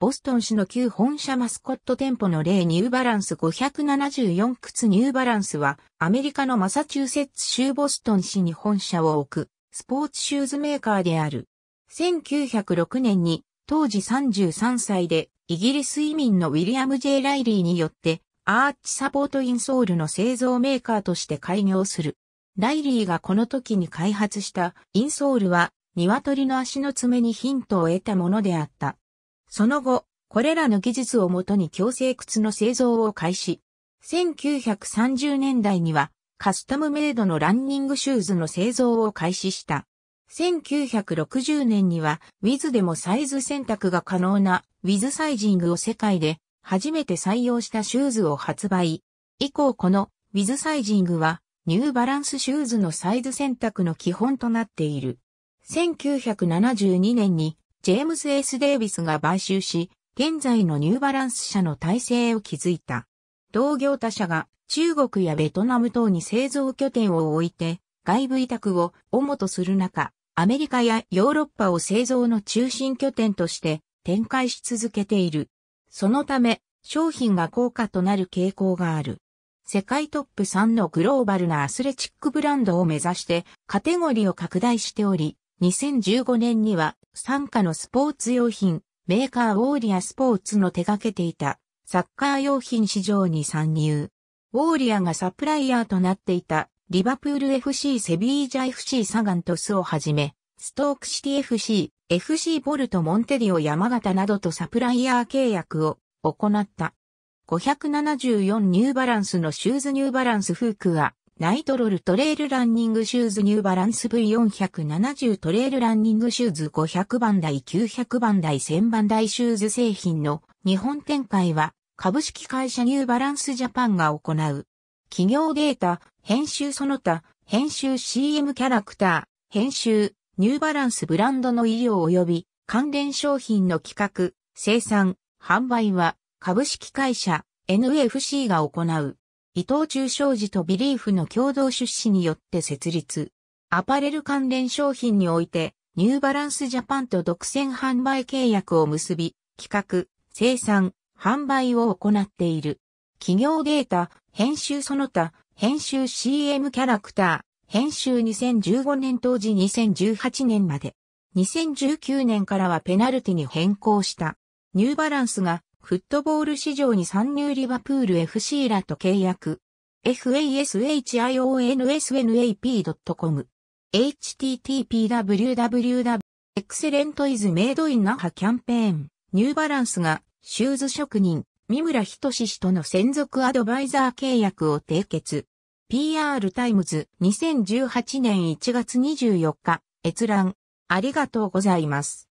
ボストン市の旧本社マスコット店舗の例ニューバランス574靴ニューバランスはアメリカのマサチューセッツ州ボストン市に本社を置くスポーツシューズメーカーである。1906年に当時33歳でイギリス移民のウィリアム・ J・ ライリーによってアーチサポートインソールの製造メーカーとして開業する。ライリーがこの時に開発したインソールは鶏の足の爪にヒントを得たものであった。その後、これらの技術をもとに強制靴の製造を開始。1930年代にはカスタムメイドのランニングシューズの製造を開始した。1960年には、ウィズでもサイズ選択が可能なウィズサイジングを世界で初めて採用したシューズを発売。以降このウィズサイジングはニューバランスシューズのサイズ選択の基本となっている。1972年にジェームス・ S・ デイビスが買収し、現在のニューバランス社の体制を築いた。同業他社が中国やベトナム等に製造拠点を置いて、外部委託を主とする中、アメリカやヨーロッパを製造の中心拠点として展開し続けている。そのため、商品が高価となる傾向がある。世界トップ3のグローバルなアスレチックブランドを目指してカテゴリーを拡大しており、2015年には傘下のスポーツ用品、メーカーウォーリアスポーツの手掛けていたサッカー用品市場に参入。ウォーリアがサプライヤーとなっていたリバプール FC セビージャ FC サガントスをはじめ、ストークシティ FC、FC ボルトモンテディオ山形などとサプライヤー契約を行った。574ニューバランスのシューズニューバランスフークはナイトロルトレイルランニングシューズニューバランス V470 トレイルランニングシューズ500番台900番台1000番台シューズ製品の日本展開は株式会社ニューバランスジャパンが行う。企業データ、編集その他、編集 CM キャラクター、編集、ニューバランスブランドの医療及び関連商品の企画、生産、販売は株式会社 NFC が行う。伊藤忠商事とビリーフの共同出資によって設立。アパレル関連商品において、ニューバランスジャパンと独占販売契約を結び、企画、生産、販売を行っている。企業データ、編集その他、編集 CM キャラクター、編集2015年当時2018年まで。2019年からはペナルティに変更した。ニューバランスがフットボール市場に参入リバプール FC らと契約。fashionsnap.com http://www Excellent is made in 那 a キャンペーンニューバランスがシューズ職人三村し氏との専属アドバイザー契約を締結。PR タイムズ2018年1月24日閲覧ありがとうございます。